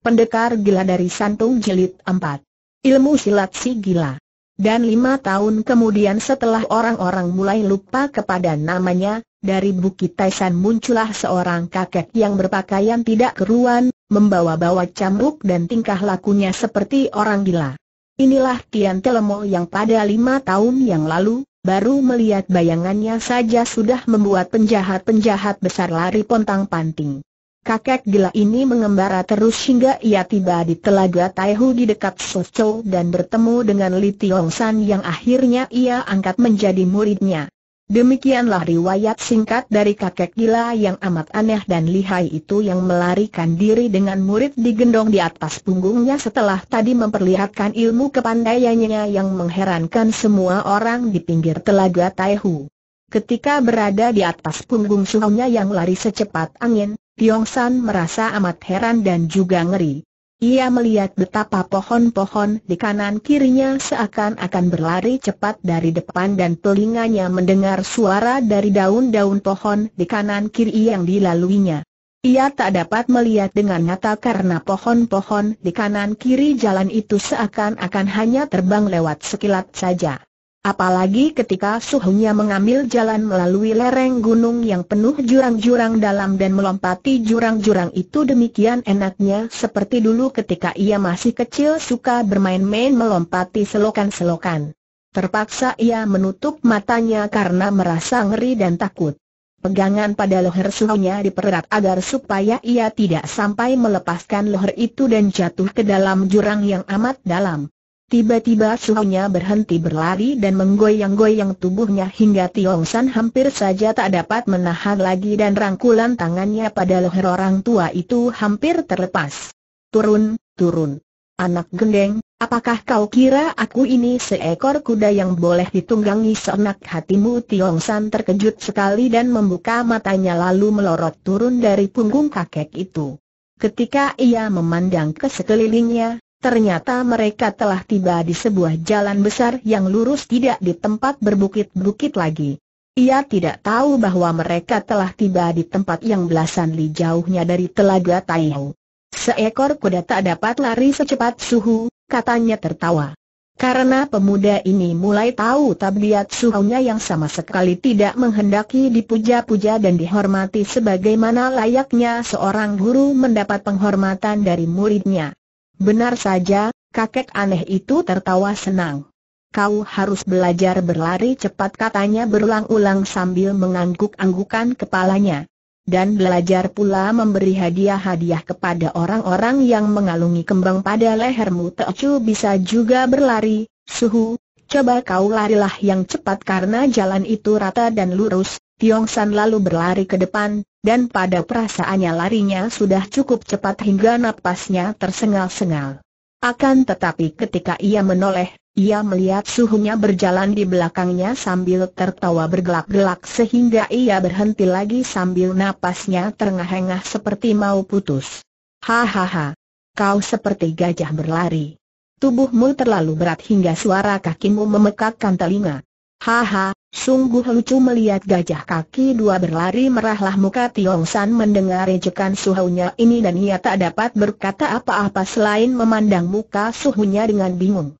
Pendekar Gila dari Santung Jelit 4. Ilmu Silat Si Gila. Dan lima tahun kemudian setelah orang-orang mulai lupa kepada namanya, dari Bukit Taisan muncullah seorang kakek yang berpakaian tidak keruan, membawa-bawa cambuk dan tingkah lakunya seperti orang gila. Inilah Tian Telemo yang pada lima tahun yang lalu, baru melihat bayangannya saja sudah membuat penjahat-penjahat besar lari pontang-panting. Kakek gila ini mengembara terus hingga ia tiba di telaga Taihu di dekat Sochou dan bertemu dengan Li Tiong San yang akhirnya ia angkat menjadi muridnya. Demikianlah riwayat singkat dari kakek gila yang amat aneh dan lihai itu yang melarikan diri dengan murid digendong di atas punggungnya setelah tadi memperlihatkan ilmu kepandaiannya yang mengherankan semua orang di pinggir telaga Taihu. Ketika berada di atas punggung suhunya yang lari secepat angin, Tiong San merasa amat heran dan juga ngeri. Ia melihat betapa pohon-pohon di kanan kirinya seakan-akan berlari cepat dari depan dan telinganya mendengar suara dari daun-daun pohon di kanan kiri yang dilaluinya. Ia tak dapat melihat dengan nyata karena pohon-pohon di kanan kiri jalan itu seakan-akan hanya terbang lewat sekilat saja. Apalagi ketika suhunya mengambil jalan melalui lereng gunung yang penuh jurang-jurang dalam dan melompati jurang-jurang itu demikian enaknya seperti dulu ketika ia masih kecil suka bermain-main melompati selokan-selokan. Terpaksa ia menutup matanya karena merasa ngeri dan takut. Pegangan pada leher suhunya dipererat agar supaya ia tidak sampai melepaskan leher itu dan jatuh ke dalam jurang yang amat dalam. Tiba-tiba suhunya berhenti berlari dan menggoyang-goyang tubuhnya hingga Tiong San hampir saja tak dapat menahan lagi dan rangkulan tangannya pada leher orang tua itu hampir terlepas. Turun, turun. Anak gendeng, apakah kau kira aku ini seekor kuda yang boleh ditunggangi seenak hatimu? Tiong San terkejut sekali dan membuka matanya lalu melorot turun dari punggung kakek itu. Ketika ia memandang ke sekelilingnya, Ternyata mereka telah tiba di sebuah jalan besar yang lurus tidak di tempat berbukit-bukit lagi. Ia tidak tahu bahwa mereka telah tiba di tempat yang belasan li jauhnya dari telaga Taihu. Seekor kuda tak dapat lari secepat suhu, katanya tertawa. Karena pemuda ini mulai tahu tabiat suhunya yang sama sekali tidak menghendaki dipuja-puja dan dihormati sebagaimana layaknya seorang guru mendapat penghormatan dari muridnya. Benar saja, kakek aneh itu tertawa senang. Kau harus belajar berlari cepat katanya berulang-ulang sambil mengangguk-anggukan kepalanya. Dan belajar pula memberi hadiah-hadiah kepada orang-orang yang mengalungi kembang pada lehermu Teocu bisa juga berlari, suhu, coba kau larilah yang cepat karena jalan itu rata dan lurus, Tiong San lalu berlari ke depan, dan pada perasaannya larinya sudah cukup cepat hingga napasnya tersengal-sengal. Akan tetapi ketika ia menoleh, ia melihat suhunya berjalan di belakangnya sambil tertawa bergelak-gelak sehingga ia berhenti lagi sambil napasnya terengah-engah seperti mau putus. Hahaha. Kau seperti gajah berlari. Tubuhmu terlalu berat hingga suara kakimu memekakkan telinga. Haha, Sungguh lucu melihat gajah kaki dua berlari merahlah muka Tiong San mendengar ejekan suhunya ini dan ia tak dapat berkata apa-apa selain memandang muka suhunya dengan bingung.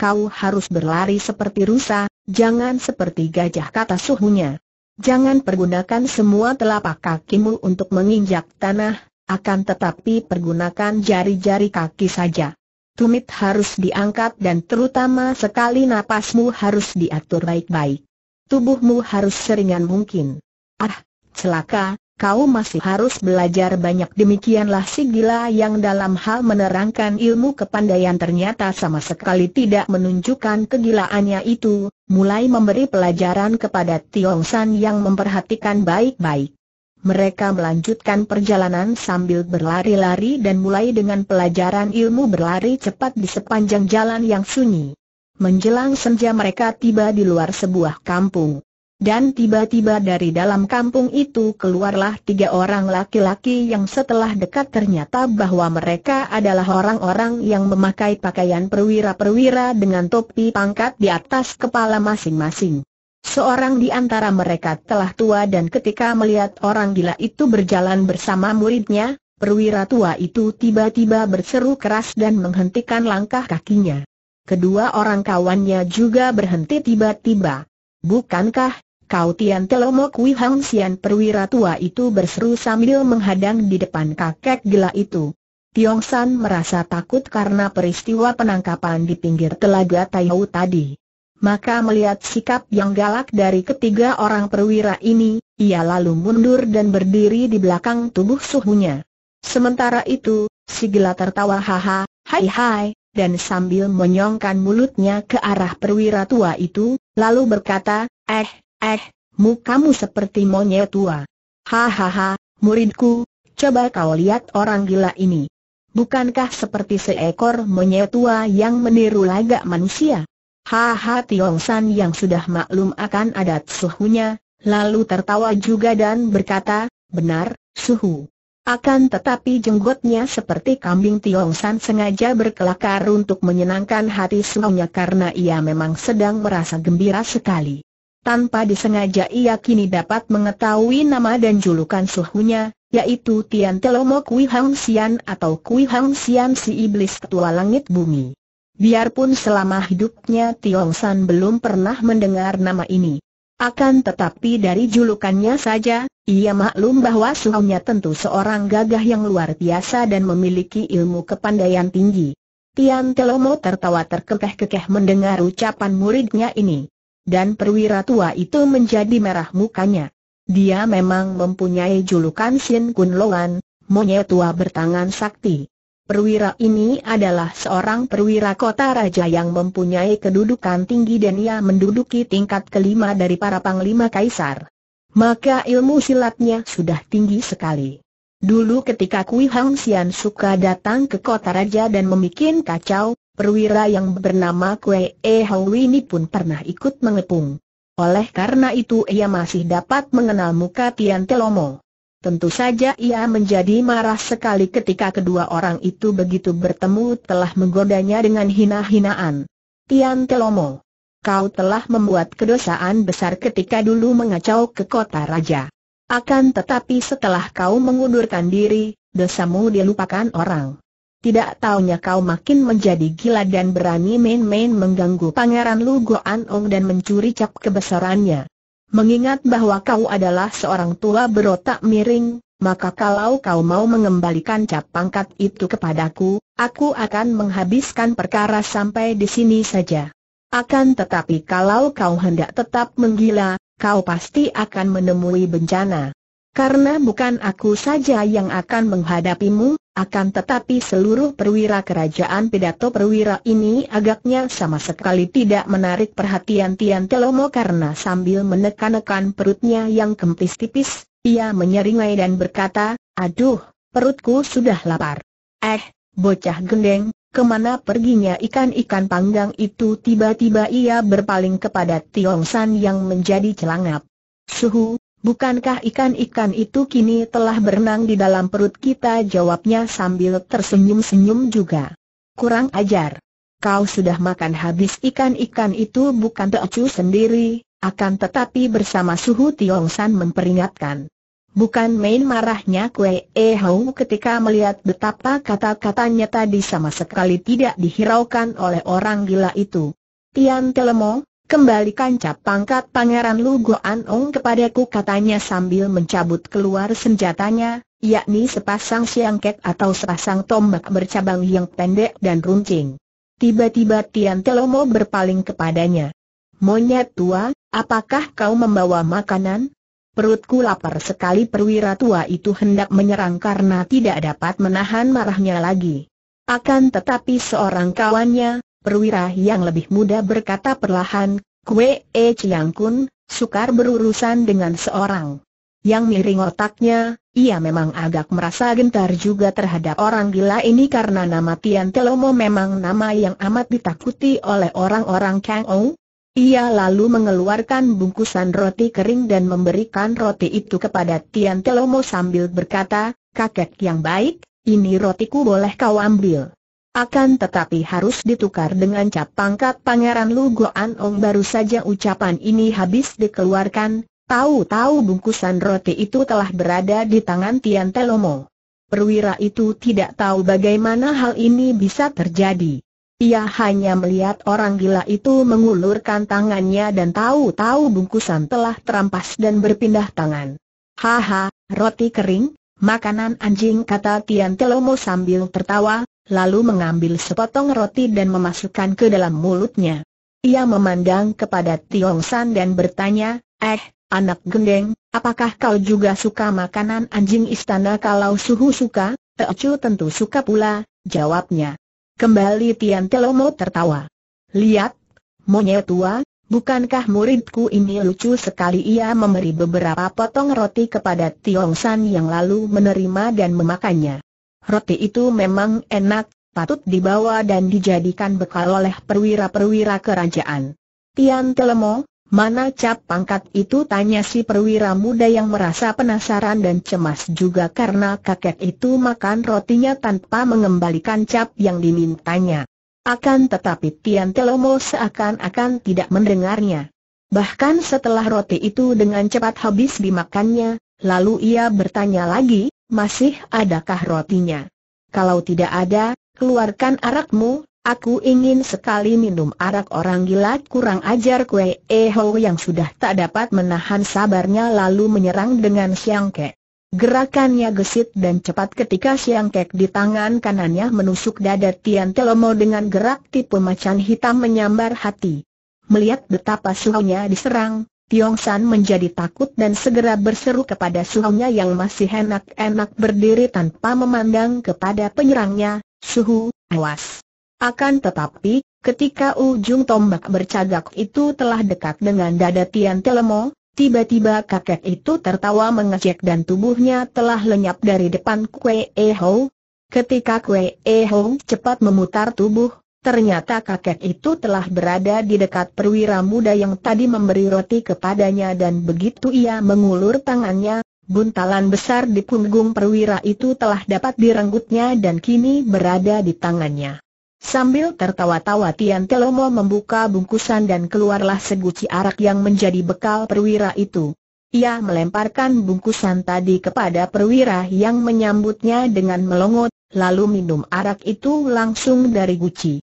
Kau harus berlari seperti rusa, jangan seperti gajah kata suhunya. Jangan pergunakan semua telapak kakimu untuk menginjak tanah, akan tetapi pergunakan jari-jari kaki saja. Tumit harus diangkat dan terutama sekali napasmu harus diatur baik-baik tubuhmu harus seringan mungkin. Ah, celaka, kau masih harus belajar banyak demikianlah si gila yang dalam hal menerangkan ilmu kepandaian ternyata sama sekali tidak menunjukkan kegilaannya itu, mulai memberi pelajaran kepada Tiong San yang memperhatikan baik-baik. Mereka melanjutkan perjalanan sambil berlari-lari dan mulai dengan pelajaran ilmu berlari cepat di sepanjang jalan yang sunyi. Menjelang senja mereka tiba di luar sebuah kampung. Dan tiba-tiba dari dalam kampung itu keluarlah tiga orang laki-laki yang setelah dekat ternyata bahwa mereka adalah orang-orang yang memakai pakaian perwira-perwira dengan topi pangkat di atas kepala masing-masing. Seorang di antara mereka telah tua dan ketika melihat orang gila itu berjalan bersama muridnya, perwira tua itu tiba-tiba berseru keras dan menghentikan langkah kakinya. Kedua orang kawannya juga berhenti tiba-tiba. Bukankah, kau Tian Telomok Wihang Sian perwira tua itu berseru sambil menghadang di depan kakek gila itu. Tiong San merasa takut karena peristiwa penangkapan di pinggir telaga Taihu tadi. Maka melihat sikap yang galak dari ketiga orang perwira ini, ia lalu mundur dan berdiri di belakang tubuh suhunya. Sementara itu, si gila tertawa haha, hai hai, dan sambil menyongkan mulutnya ke arah perwira tua itu, lalu berkata, eh, eh, mukamu seperti monyet tua. Hahaha, muridku, coba kau lihat orang gila ini. Bukankah seperti seekor monyet tua yang meniru lagak manusia? Haha Tiong San yang sudah maklum akan adat suhunya, lalu tertawa juga dan berkata, benar, suhu. Akan tetapi jenggotnya seperti kambing Tiong San sengaja berkelakar untuk menyenangkan hati suaminya karena ia memang sedang merasa gembira sekali. Tanpa disengaja ia kini dapat mengetahui nama dan julukan suhunya, yaitu Tian Telomo Kui Hang Xian atau Kui Hang Xian si iblis ketua langit bumi. Biarpun selama hidupnya Tiong San belum pernah mendengar nama ini. Akan tetapi dari julukannya saja, ia maklum bahwa suhunya tentu seorang gagah yang luar biasa dan memiliki ilmu kepandaian tinggi. Tian Telomo tertawa terkekeh-kekeh mendengar ucapan muridnya ini. Dan perwira tua itu menjadi merah mukanya. Dia memang mempunyai julukan Sin Kun Loan, monyet tua bertangan sakti. Perwira ini adalah seorang perwira kota raja yang mempunyai kedudukan tinggi dan ia menduduki tingkat kelima dari para panglima kaisar. Maka ilmu silatnya sudah tinggi sekali. Dulu ketika Kui Hang Xian suka datang ke kota raja dan memikin kacau, perwira yang bernama Kui E Hau ini pun pernah ikut mengepung. Oleh karena itu ia masih dapat mengenal muka Tian Telomo. Tentu saja ia menjadi marah sekali ketika kedua orang itu begitu bertemu telah menggodanya dengan hina-hinaan. Tian Telomo, kau telah membuat kedosaan besar ketika dulu mengacau ke kota raja. Akan tetapi setelah kau mengundurkan diri, dosamu dilupakan orang. Tidak taunya kau makin menjadi gila dan berani main-main mengganggu pangeran Lu Goan Ong dan mencuri cap kebesarannya. Mengingat bahwa kau adalah seorang tua berotak miring, maka kalau kau mau mengembalikan cap pangkat itu kepadaku, aku akan menghabiskan perkara sampai di sini saja. Akan tetapi kalau kau hendak tetap menggila, kau pasti akan menemui bencana. Karena bukan aku saja yang akan menghadapimu, akan tetapi seluruh perwira kerajaan pidato perwira ini agaknya sama sekali tidak menarik perhatian Tian Telomo karena sambil menekan-nekan perutnya yang kempis tipis, ia menyeringai dan berkata, Aduh, perutku sudah lapar. Eh, bocah gendeng, Kemana perginya ikan-ikan panggang itu tiba-tiba ia berpaling kepada Tiong San yang menjadi celangap. Suhu, Bukankah ikan-ikan itu kini telah berenang di dalam perut kita? Jawabnya sambil tersenyum-senyum juga. Kurang ajar. Kau sudah makan habis ikan-ikan itu bukan Teocu sendiri, akan tetapi bersama Suhu Tiong San memperingatkan. Bukan main marahnya Kue E Hou ketika melihat betapa kata-katanya tadi sama sekali tidak dihiraukan oleh orang gila itu. Tian Telemo, Kembalikan cap pangkat Pangeran Lu Goanong kepadaku katanya sambil mencabut keluar senjatanya, yakni sepasang siangkek atau sepasang tombak bercabang yang pendek dan runcing. Tiba-tiba Tian Telomo berpaling kepadanya. Monyet tua, apakah kau membawa makanan? Perutku lapar sekali perwira tua itu hendak menyerang karena tidak dapat menahan marahnya lagi. Akan tetapi seorang kawannya, Perwira yang lebih muda berkata perlahan, Kue E Chiang Kun, sukar berurusan dengan seorang yang miring otaknya, ia memang agak merasa gentar juga terhadap orang gila ini karena nama Tian Telomo memang nama yang amat ditakuti oleh orang-orang Kang Ou. Ia lalu mengeluarkan bungkusan roti kering dan memberikan roti itu kepada Tian Telomo sambil berkata, kakek yang baik, ini rotiku boleh kau ambil. Akan tetapi harus ditukar dengan cap pangkat Pangeran Lu Goan Ong baru saja ucapan ini habis dikeluarkan, tahu-tahu bungkusan roti itu telah berada di tangan Tian Telomo. Perwira itu tidak tahu bagaimana hal ini bisa terjadi. Ia hanya melihat orang gila itu mengulurkan tangannya dan tahu-tahu bungkusan telah terampas dan berpindah tangan. Haha, roti kering, makanan anjing kata Tian Telomo sambil tertawa, lalu mengambil sepotong roti dan memasukkan ke dalam mulutnya. Ia memandang kepada Tiong San dan bertanya, Eh, anak gendeng, apakah kau juga suka makanan anjing istana kalau suhu suka? Teocu tentu suka pula, jawabnya. Kembali Tian Telomo tertawa. Lihat, monyet tua, bukankah muridku ini lucu sekali ia memberi beberapa potong roti kepada Tiong San yang lalu menerima dan memakannya. Roti itu memang enak, patut dibawa dan dijadikan bekal oleh perwira-perwira kerajaan. Tian Telemo, mana cap pangkat itu tanya si perwira muda yang merasa penasaran dan cemas juga karena kakek itu makan rotinya tanpa mengembalikan cap yang dimintanya. Akan tetapi Tian Telomo seakan-akan tidak mendengarnya. Bahkan setelah roti itu dengan cepat habis dimakannya, lalu ia bertanya lagi, masih adakah rotinya? Kalau tidak ada, keluarkan arakmu, aku ingin sekali minum arak orang gila kurang ajar kue eho yang sudah tak dapat menahan sabarnya lalu menyerang dengan siang kek. Gerakannya gesit dan cepat ketika siang kek di tangan kanannya menusuk dada Tian Telomo dengan gerak tipu macan hitam menyambar hati. Melihat betapa suhunya diserang, Tiong San menjadi takut dan segera berseru kepada suhunya yang masih enak-enak berdiri tanpa memandang kepada penyerangnya, Suhu, awas. Akan tetapi, ketika ujung tombak bercagak itu telah dekat dengan dada Tian Telemo, tiba-tiba kakek itu tertawa mengejek dan tubuhnya telah lenyap dari depan Kue Eho. Ketika Kue Eho cepat memutar tubuh, Ternyata kakek itu telah berada di dekat perwira muda yang tadi memberi roti kepadanya dan begitu ia mengulur tangannya, buntalan besar di punggung perwira itu telah dapat direnggutnya dan kini berada di tangannya. Sambil tertawa-tawa Tian Telomo membuka bungkusan dan keluarlah seguci arak yang menjadi bekal perwira itu. Ia melemparkan bungkusan tadi kepada perwira yang menyambutnya dengan melongot, lalu minum arak itu langsung dari guci.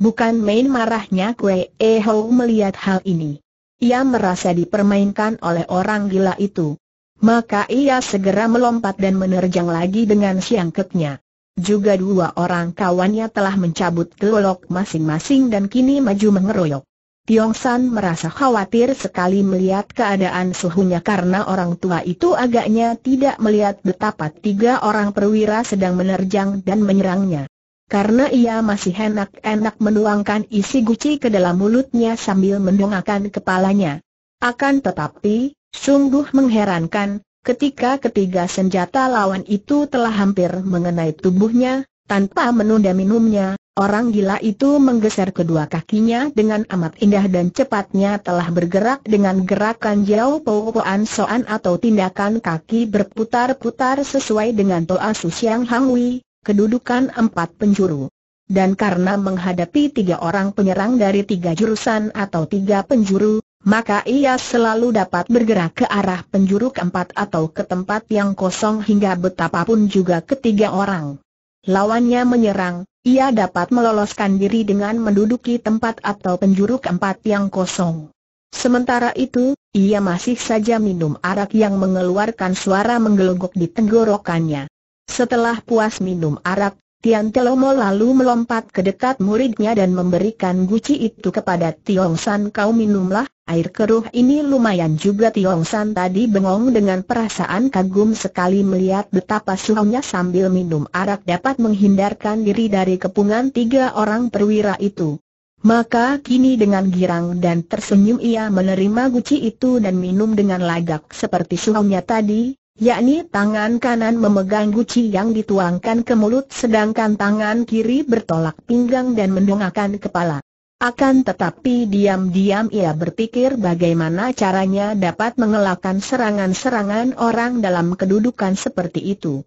Bukan main marahnya Kue Eho melihat hal ini. Ia merasa dipermainkan oleh orang gila itu. Maka ia segera melompat dan menerjang lagi dengan siangkeknya. Juga dua orang kawannya telah mencabut kelolok masing-masing dan kini maju mengeroyok. Tiong San merasa khawatir sekali melihat keadaan suhunya karena orang tua itu agaknya tidak melihat betapa tiga orang perwira sedang menerjang dan menyerangnya. Karena ia masih enak-enak menuangkan isi guci ke dalam mulutnya sambil mendongakkan kepalanya. Akan tetapi, sungguh mengherankan, ketika ketiga senjata lawan itu telah hampir mengenai tubuhnya, tanpa menunda minumnya, orang gila itu menggeser kedua kakinya dengan amat indah dan cepatnya telah bergerak dengan gerakan jauh pokokan soan atau tindakan kaki berputar-putar sesuai dengan toa susiang hangwi kedudukan empat penjuru. Dan karena menghadapi tiga orang penyerang dari tiga jurusan atau tiga penjuru, maka ia selalu dapat bergerak ke arah penjuru keempat atau ke tempat yang kosong hingga betapapun juga ketiga orang. Lawannya menyerang, ia dapat meloloskan diri dengan menduduki tempat atau penjuru keempat yang kosong. Sementara itu, ia masih saja minum arak yang mengeluarkan suara menggelogok di tenggorokannya. Setelah puas minum arak, Tian Telomo lalu melompat ke dekat muridnya dan memberikan guci itu kepada Tiong San kau minumlah, air keruh ini lumayan juga Tiong San tadi bengong dengan perasaan kagum sekali melihat betapa suhunya sambil minum arak dapat menghindarkan diri dari kepungan tiga orang perwira itu. Maka kini dengan girang dan tersenyum ia menerima guci itu dan minum dengan lagak seperti suhunya tadi, yakni tangan kanan memegang guci yang dituangkan ke mulut sedangkan tangan kiri bertolak pinggang dan mendongakkan kepala. Akan tetapi diam-diam ia berpikir bagaimana caranya dapat mengelakkan serangan-serangan orang dalam kedudukan seperti itu.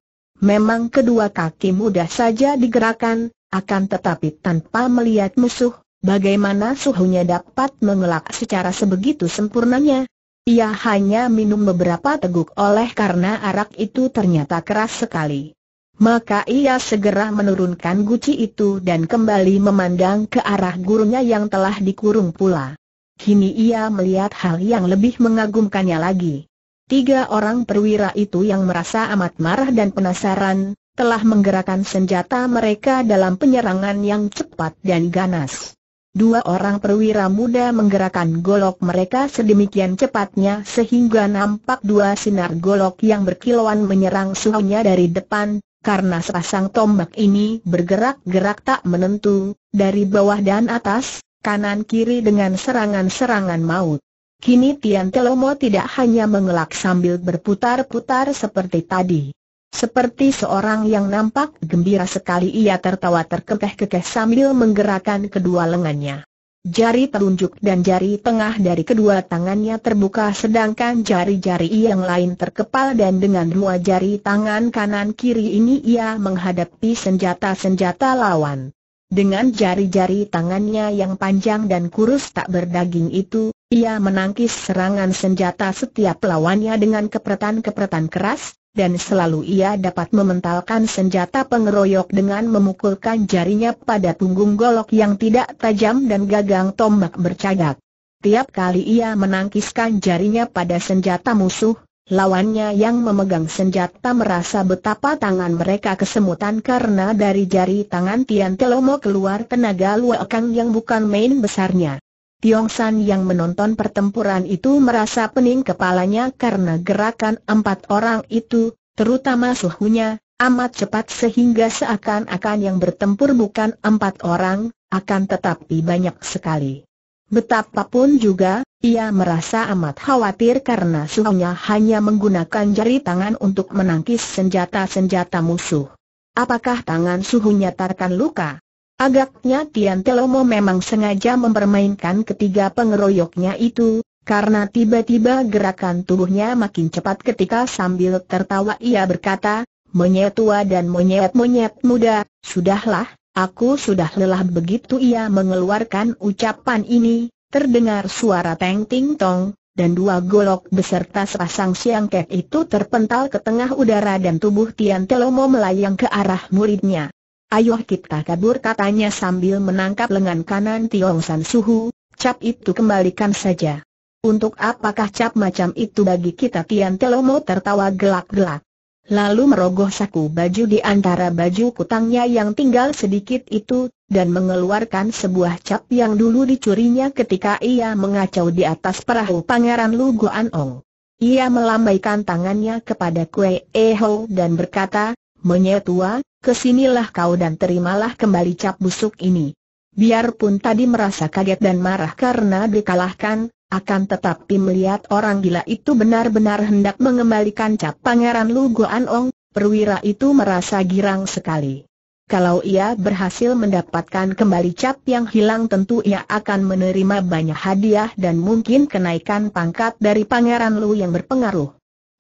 Memang kedua kaki mudah saja digerakkan, akan tetapi tanpa melihat musuh, bagaimana suhunya dapat mengelak secara sebegitu sempurnanya? Ia hanya minum beberapa teguk oleh karena arak itu ternyata keras sekali. Maka ia segera menurunkan guci itu dan kembali memandang ke arah gurunya yang telah dikurung pula. Kini ia melihat hal yang lebih mengagumkannya lagi. Tiga orang perwira itu yang merasa amat marah dan penasaran, telah menggerakkan senjata mereka dalam penyerangan yang cepat dan ganas. Dua orang perwira muda menggerakkan golok mereka sedemikian cepatnya sehingga nampak dua sinar golok yang berkilauan menyerang suhunya dari depan, karena sepasang tombak ini bergerak-gerak tak menentu, dari bawah dan atas, kanan-kiri dengan serangan-serangan maut. Kini Tian Telomo tidak hanya mengelak sambil berputar-putar seperti tadi. Seperti seorang yang nampak gembira sekali ia tertawa terkekeh-kekeh sambil menggerakkan kedua lengannya. Jari telunjuk dan jari tengah dari kedua tangannya terbuka sedangkan jari-jari yang lain terkepal dan dengan dua jari tangan kanan kiri ini ia menghadapi senjata-senjata lawan. Dengan jari-jari tangannya yang panjang dan kurus tak berdaging itu, ia menangkis serangan senjata setiap lawannya dengan kepretan-kepretan keras, dan selalu ia dapat mementalkan senjata pengeroyok dengan memukulkan jarinya pada punggung golok yang tidak tajam dan gagang tombak bercagak. Tiap kali ia menangkiskan jarinya pada senjata musuh, lawannya yang memegang senjata merasa betapa tangan mereka kesemutan karena dari jari tangan Tian Telomo keluar tenaga luakang yang bukan main besarnya. Tiong San yang menonton pertempuran itu merasa pening kepalanya karena gerakan empat orang itu, terutama suhunya, amat cepat sehingga seakan-akan yang bertempur bukan empat orang, akan tetapi banyak sekali. Betapapun juga, ia merasa amat khawatir karena suhunya hanya menggunakan jari tangan untuk menangkis senjata-senjata musuh. Apakah tangan suhunya tarkan luka? Agaknya Tian Telomo memang sengaja mempermainkan ketiga pengeroyoknya itu, karena tiba-tiba gerakan tubuhnya makin cepat ketika sambil tertawa ia berkata, Monyet tua dan monyet-monyet muda, sudahlah, aku sudah lelah begitu ia mengeluarkan ucapan ini, terdengar suara teng-ting tong, dan dua golok beserta sepasang kek itu terpental ke tengah udara dan tubuh Tian Telomo melayang ke arah muridnya. Ayo kita kabur katanya sambil menangkap lengan kanan Tiong San Suhu, cap itu kembalikan saja. Untuk apakah cap macam itu bagi kita Tian Telomo tertawa gelak-gelak. Lalu merogoh saku baju di antara baju kutangnya yang tinggal sedikit itu, dan mengeluarkan sebuah cap yang dulu dicurinya ketika ia mengacau di atas perahu Pangeran Lu Anong. Ia melambaikan tangannya kepada Kue Eho dan berkata, Menyetua, kesinilah kau dan terimalah kembali cap busuk ini. Biarpun tadi merasa kaget dan marah karena dikalahkan, akan tetapi melihat orang gila itu benar-benar hendak mengembalikan cap pangeran Lu Goan perwira itu merasa girang sekali. Kalau ia berhasil mendapatkan kembali cap yang hilang tentu ia akan menerima banyak hadiah dan mungkin kenaikan pangkat dari pangeran Lu yang berpengaruh.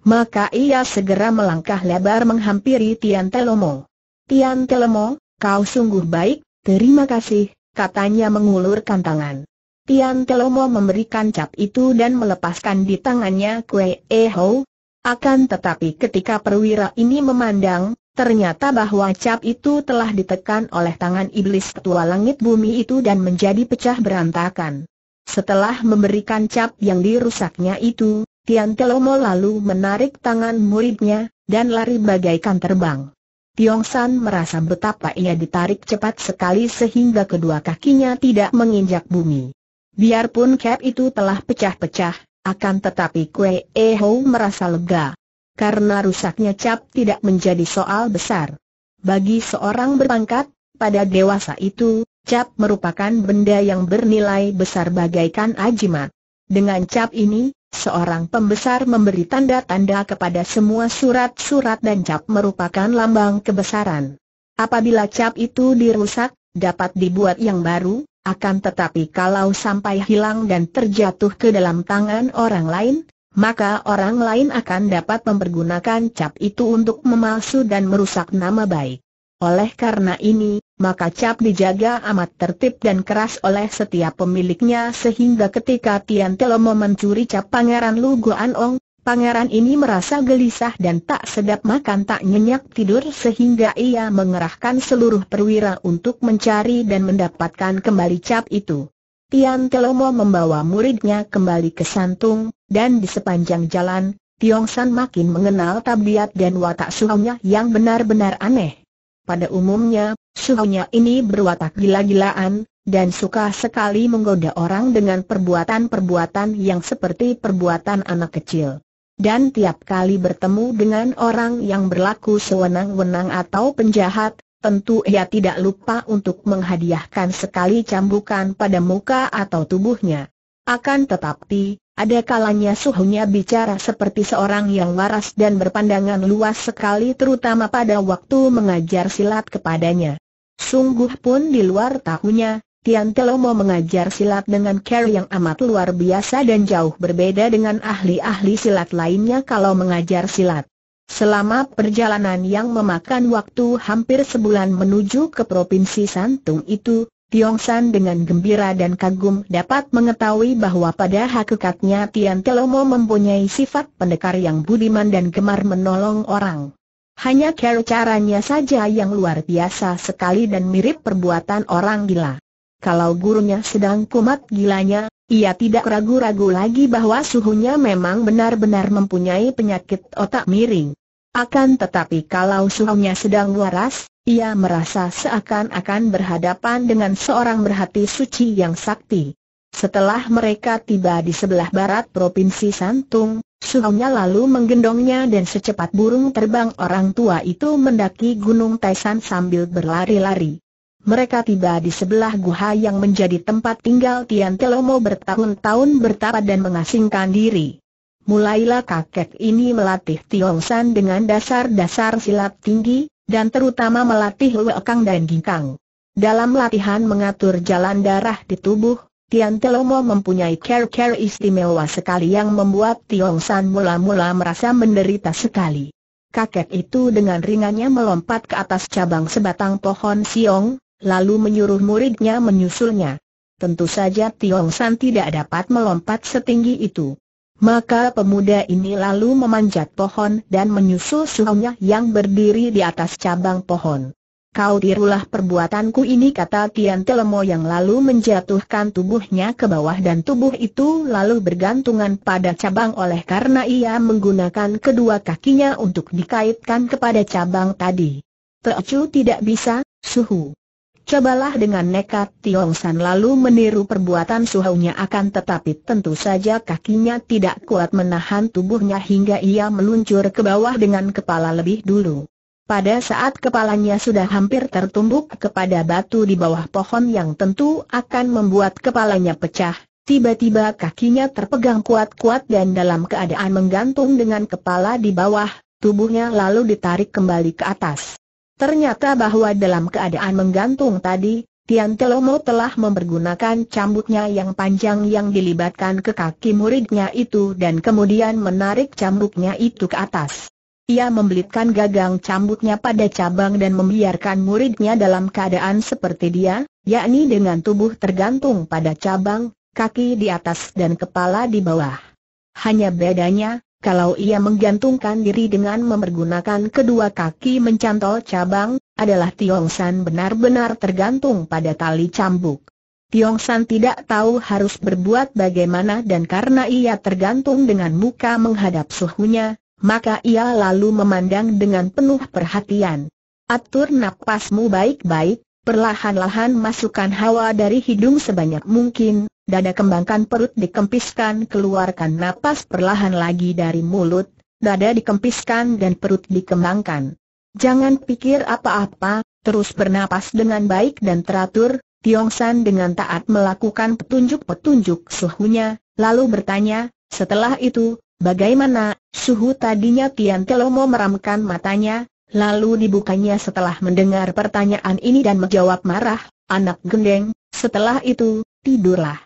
Maka ia segera melangkah lebar menghampiri Tian Telomo. Tian Telemo, kau sungguh baik, terima kasih, katanya mengulurkan tangan. Tian Telomo memberikan cap itu dan melepaskan di tangannya kue Eho. Akan tetapi ketika perwira ini memandang, ternyata bahwa cap itu telah ditekan oleh tangan iblis ketua langit bumi itu dan menjadi pecah berantakan. Setelah memberikan cap yang dirusaknya itu, Tian Telomo lalu menarik tangan muridnya, dan lari bagaikan terbang. Tiong San merasa betapa ia ditarik cepat sekali sehingga kedua kakinya tidak menginjak bumi. Biarpun cap itu telah pecah-pecah, akan tetapi Kue Ho merasa lega. Karena rusaknya cap tidak menjadi soal besar. Bagi seorang berpangkat, pada dewasa itu, cap merupakan benda yang bernilai besar bagaikan ajimat. Dengan cap ini, seorang pembesar memberi tanda-tanda kepada semua surat-surat dan cap merupakan lambang kebesaran. Apabila cap itu dirusak, dapat dibuat yang baru, akan tetapi kalau sampai hilang dan terjatuh ke dalam tangan orang lain, maka orang lain akan dapat mempergunakan cap itu untuk memalsu dan merusak nama baik. Oleh karena ini, maka cap dijaga amat tertib dan keras oleh setiap pemiliknya sehingga ketika Tian Telomo mencuri cap Pangeran Lu Guan Ong, Pangeran ini merasa gelisah dan tak sedap makan tak nyenyak tidur sehingga ia mengerahkan seluruh perwira untuk mencari dan mendapatkan kembali cap itu. Tian Telomo membawa muridnya kembali ke Santung, dan di sepanjang jalan, Tiong San makin mengenal tabiat dan watak suaminya yang benar-benar aneh. Pada umumnya, suhunya ini berwatak gila-gilaan, dan suka sekali menggoda orang dengan perbuatan-perbuatan yang seperti perbuatan anak kecil. Dan tiap kali bertemu dengan orang yang berlaku sewenang-wenang atau penjahat, tentu ia tidak lupa untuk menghadiahkan sekali cambukan pada muka atau tubuhnya. Akan tetapi, ada kalanya suhunya bicara seperti seorang yang waras dan berpandangan luas sekali terutama pada waktu mengajar silat kepadanya. Sungguh pun di luar tahunya, Tian Telomo mengajar silat dengan care yang amat luar biasa dan jauh berbeda dengan ahli-ahli silat lainnya kalau mengajar silat. Selama perjalanan yang memakan waktu hampir sebulan menuju ke Provinsi Santung itu, Tiong San dengan gembira dan kagum dapat mengetahui bahwa pada hakikatnya Tian Telomo mempunyai sifat pendekar yang budiman dan gemar menolong orang. Hanya cara caranya saja yang luar biasa sekali dan mirip perbuatan orang gila. Kalau gurunya sedang kumat gilanya, ia tidak ragu-ragu lagi bahwa suhunya memang benar-benar mempunyai penyakit otak miring. Akan tetapi kalau suhunya sedang waras, ia merasa seakan-akan berhadapan dengan seorang berhati suci yang sakti. Setelah mereka tiba di sebelah barat Provinsi Santung, suhunya lalu menggendongnya dan secepat burung terbang orang tua itu mendaki Gunung Taisan sambil berlari-lari. Mereka tiba di sebelah guha yang menjadi tempat tinggal Tian Telomo bertahun-tahun bertapa dan mengasingkan diri mulailah kakek ini melatih Tiong San dengan dasar-dasar silat tinggi, dan terutama melatih Kang dan ginkang. Dalam latihan mengatur jalan darah di tubuh, Tian Telomo mempunyai care-care istimewa sekali yang membuat Tiong San mula-mula merasa menderita sekali. Kakek itu dengan ringannya melompat ke atas cabang sebatang pohon siong, lalu menyuruh muridnya menyusulnya. Tentu saja Tiong San tidak dapat melompat setinggi itu. Maka pemuda ini lalu memanjat pohon dan menyusul suhunya yang berdiri di atas cabang pohon. Kau tirulah perbuatanku ini kata Tian Telemo yang lalu menjatuhkan tubuhnya ke bawah dan tubuh itu lalu bergantungan pada cabang oleh karena ia menggunakan kedua kakinya untuk dikaitkan kepada cabang tadi. Teocu tidak bisa, suhu. Cobalah dengan nekat Tiong San lalu meniru perbuatan suhaunya akan tetapi tentu saja kakinya tidak kuat menahan tubuhnya hingga ia meluncur ke bawah dengan kepala lebih dulu. Pada saat kepalanya sudah hampir tertumbuk kepada batu di bawah pohon yang tentu akan membuat kepalanya pecah, tiba-tiba kakinya terpegang kuat-kuat dan dalam keadaan menggantung dengan kepala di bawah, tubuhnya lalu ditarik kembali ke atas. Ternyata bahwa dalam keadaan menggantung tadi, Tian Telomo telah mempergunakan cambuknya yang panjang yang dilibatkan ke kaki muridnya itu dan kemudian menarik cambuknya itu ke atas. Ia membelitkan gagang cambuknya pada cabang dan membiarkan muridnya dalam keadaan seperti dia, yakni dengan tubuh tergantung pada cabang, kaki di atas dan kepala di bawah. Hanya bedanya, kalau ia menggantungkan diri dengan mempergunakan kedua kaki mencantol cabang, adalah Tiong San benar-benar tergantung pada tali cambuk. Tiong San tidak tahu harus berbuat bagaimana dan karena ia tergantung dengan muka menghadap suhunya, maka ia lalu memandang dengan penuh perhatian. Atur napasmu baik-baik, perlahan-lahan masukkan hawa dari hidung sebanyak mungkin, dada kembangkan perut dikempiskan keluarkan napas perlahan lagi dari mulut, dada dikempiskan dan perut dikembangkan. Jangan pikir apa-apa, terus bernapas dengan baik dan teratur, Tiong San dengan taat melakukan petunjuk-petunjuk suhunya, lalu bertanya, setelah itu, bagaimana, suhu tadinya Tian Telomo meramkan matanya, Lalu dibukanya setelah mendengar pertanyaan ini dan menjawab marah, anak gendeng, setelah itu, tidurlah.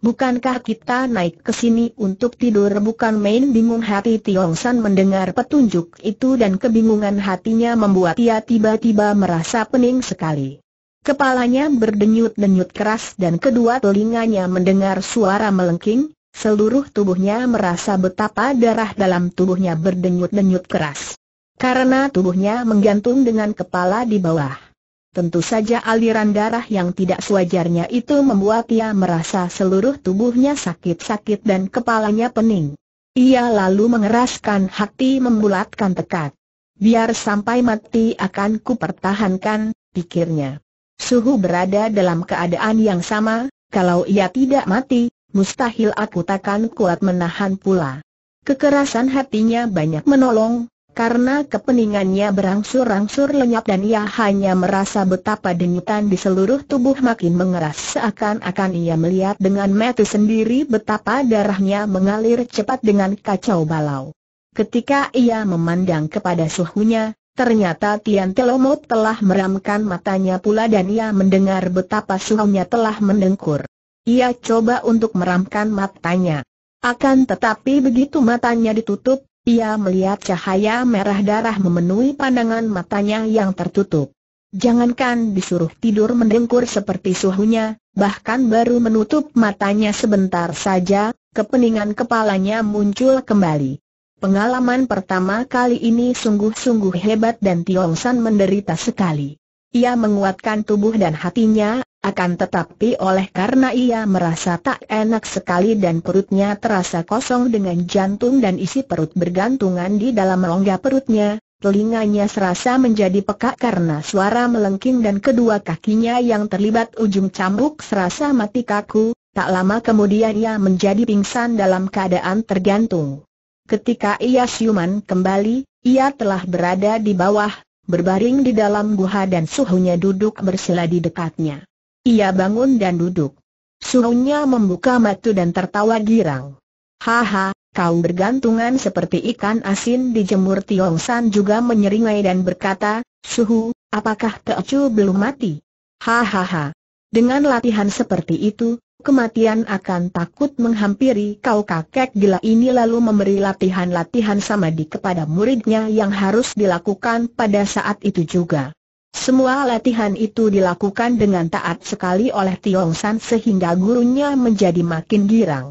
Bukankah kita naik ke sini untuk tidur bukan main bingung hati Tiong San mendengar petunjuk itu dan kebingungan hatinya membuat ia tiba-tiba merasa pening sekali. Kepalanya berdenyut-denyut keras dan kedua telinganya mendengar suara melengking, seluruh tubuhnya merasa betapa darah dalam tubuhnya berdenyut-denyut keras. Karena tubuhnya menggantung dengan kepala di bawah. Tentu saja aliran darah yang tidak sewajarnya itu membuat ia merasa seluruh tubuhnya sakit-sakit dan kepalanya pening. Ia lalu mengeraskan hati membulatkan tekad. Biar sampai mati akan kupertahankan, pikirnya. Suhu berada dalam keadaan yang sama, kalau ia tidak mati, mustahil aku takkan kuat menahan pula. Kekerasan hatinya banyak menolong, karena kepeningannya berangsur-angsur lenyap dan ia hanya merasa betapa denyutan di seluruh tubuh makin mengeras seakan-akan ia melihat dengan mata sendiri betapa darahnya mengalir cepat dengan kacau balau. Ketika ia memandang kepada suhunya, ternyata Tian Telomot telah meramkan matanya pula dan ia mendengar betapa suhunya telah mendengkur. Ia coba untuk meramkan matanya. Akan tetapi begitu matanya ditutup, ia melihat cahaya merah darah memenuhi pandangan matanya yang tertutup. Jangankan disuruh tidur mendengkur seperti suhunya, bahkan baru menutup matanya sebentar saja, kepeningan kepalanya muncul kembali. Pengalaman pertama kali ini sungguh-sungguh hebat dan Tiong San menderita sekali. Ia menguatkan tubuh dan hatinya akan tetapi oleh karena ia merasa tak enak sekali dan perutnya terasa kosong dengan jantung dan isi perut bergantungan di dalam rongga perutnya, telinganya serasa menjadi pekak karena suara melengking dan kedua kakinya yang terlibat ujung cambuk serasa mati kaku, tak lama kemudian ia menjadi pingsan dalam keadaan tergantung. Ketika ia siuman kembali, ia telah berada di bawah, berbaring di dalam guha dan suhunya duduk bersila di dekatnya. Ia bangun dan duduk. Suhunya membuka mata dan tertawa girang. Haha, kau bergantungan seperti ikan asin dijemur Tiong San juga menyeringai dan berkata, Suhu, apakah Teocu belum mati? Hahaha. Dengan latihan seperti itu, kematian akan takut menghampiri kau kakek gila ini lalu memberi latihan-latihan sama di kepada muridnya yang harus dilakukan pada saat itu juga. Semua latihan itu dilakukan dengan taat sekali oleh Tiong San sehingga gurunya menjadi makin girang.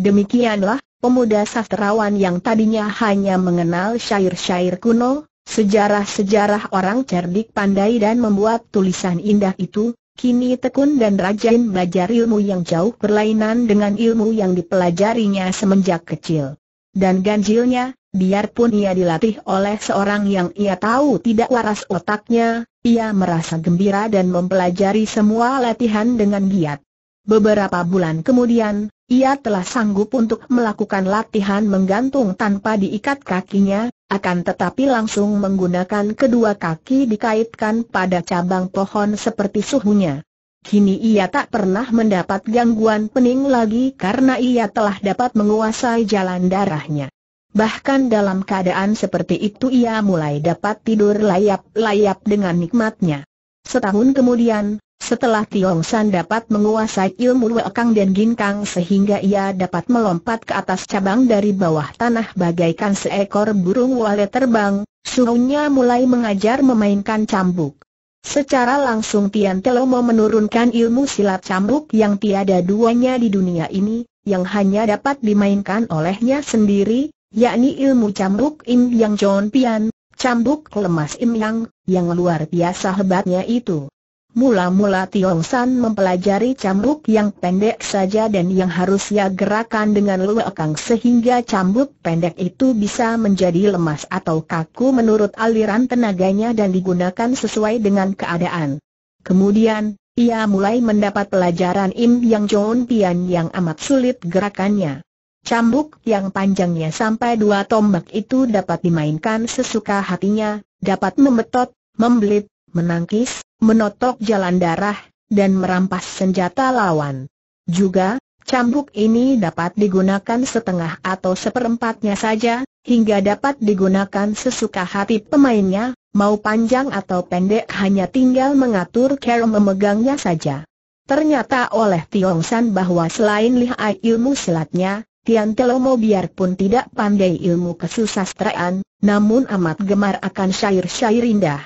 Demikianlah, pemuda sastrawan yang tadinya hanya mengenal syair-syair kuno, sejarah-sejarah orang cerdik pandai dan membuat tulisan indah itu, kini tekun dan rajin belajar ilmu yang jauh berlainan dengan ilmu yang dipelajarinya semenjak kecil. Dan ganjilnya, biarpun ia dilatih oleh seorang yang ia tahu tidak waras otaknya, ia merasa gembira dan mempelajari semua latihan dengan giat. Beberapa bulan kemudian, ia telah sanggup untuk melakukan latihan menggantung tanpa diikat kakinya, akan tetapi langsung menggunakan kedua kaki dikaitkan pada cabang pohon seperti suhunya. Kini ia tak pernah mendapat gangguan pening lagi karena ia telah dapat menguasai jalan darahnya. Bahkan dalam keadaan seperti itu ia mulai dapat tidur layap-layap dengan nikmatnya. Setahun kemudian, setelah Tiong San dapat menguasai ilmu Wekang dan Ginkang sehingga ia dapat melompat ke atas cabang dari bawah tanah bagaikan seekor burung walet terbang, suhunya mulai mengajar memainkan cambuk. Secara langsung Tian Telomo menurunkan ilmu silat cambuk yang tiada duanya di dunia ini, yang hanya dapat dimainkan olehnya sendiri, yakni ilmu cambuk Im Yang John Pian, cambuk lemas Im Yang, yang luar biasa hebatnya itu. Mula-mula Tiong San mempelajari cambuk yang pendek saja dan yang harus ia gerakan dengan luekang sehingga cambuk pendek itu bisa menjadi lemas atau kaku menurut aliran tenaganya dan digunakan sesuai dengan keadaan. Kemudian, ia mulai mendapat pelajaran Im Yang John Pian yang amat sulit gerakannya. Cambuk yang panjangnya sampai dua tombak itu dapat dimainkan sesuka hatinya, dapat membetot, membelit, menangkis, menotok jalan darah, dan merampas senjata lawan. Juga, cambuk ini dapat digunakan setengah atau seperempatnya saja, hingga dapat digunakan sesuka hati pemainnya, mau panjang atau pendek hanya tinggal mengatur cara memegangnya saja. Ternyata oleh Tiong San bahwa selain lihai ilmu silatnya, Tian Telomo biarpun tidak pandai ilmu kesusastraan, namun amat gemar akan syair-syair indah.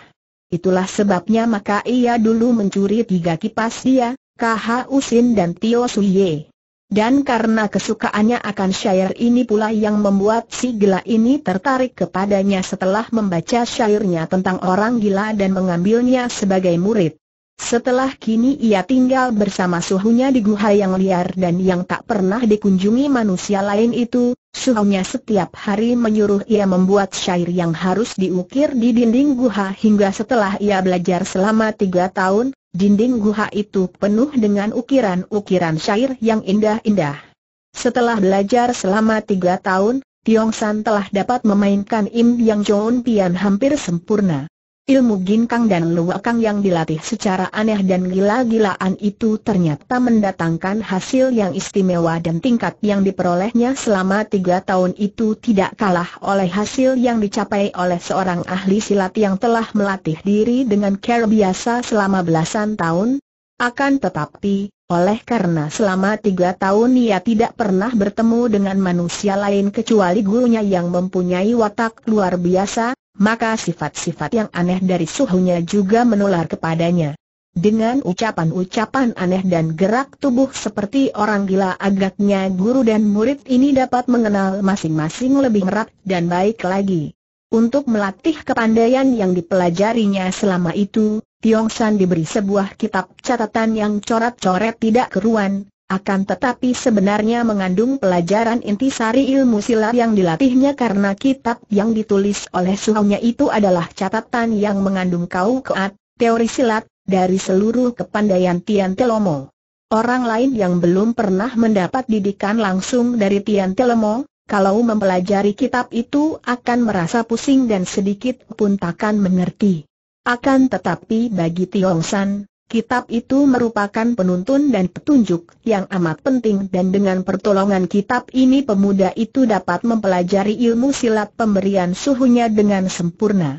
Itulah sebabnya maka ia dulu mencuri tiga kipas dia, KH Usin dan Tio Suye. Dan karena kesukaannya akan syair ini pula yang membuat si gila ini tertarik kepadanya setelah membaca syairnya tentang orang gila dan mengambilnya sebagai murid. Setelah kini ia tinggal bersama suhunya di guha yang liar dan yang tak pernah dikunjungi manusia lain itu, suhunya setiap hari menyuruh ia membuat syair yang harus diukir di dinding guha hingga setelah ia belajar selama tiga tahun, dinding guha itu penuh dengan ukiran-ukiran syair yang indah-indah. Setelah belajar selama tiga tahun, Tiong San telah dapat memainkan Im Yang Chon Pian hampir sempurna. Ilmu ginkang dan luwakang yang dilatih secara aneh dan gila-gilaan itu ternyata mendatangkan hasil yang istimewa dan tingkat yang diperolehnya selama tiga tahun itu tidak kalah oleh hasil yang dicapai oleh seorang ahli silat yang telah melatih diri dengan care biasa selama belasan tahun. Akan tetapi, oleh karena selama tiga tahun ia tidak pernah bertemu dengan manusia lain kecuali gurunya yang mempunyai watak luar biasa, maka sifat-sifat yang aneh dari suhunya juga menular kepadanya. Dengan ucapan-ucapan aneh dan gerak tubuh seperti orang gila agaknya guru dan murid ini dapat mengenal masing-masing lebih erat dan baik lagi. Untuk melatih kepandaian yang dipelajarinya selama itu, Tiong San diberi sebuah kitab catatan yang corat-coret tidak keruan, akan tetapi sebenarnya mengandung pelajaran inti sari ilmu silat yang dilatihnya karena kitab yang ditulis oleh suhunya itu adalah catatan yang mengandung kau keat, teori silat, dari seluruh kepandaian Tian Telomo. Orang lain yang belum pernah mendapat didikan langsung dari Tian Telomo, kalau mempelajari kitab itu akan merasa pusing dan sedikit pun takkan mengerti. Akan tetapi bagi Tiong San, Kitab itu merupakan penuntun dan petunjuk yang amat penting dan dengan pertolongan kitab ini pemuda itu dapat mempelajari ilmu silat pemberian suhunya dengan sempurna.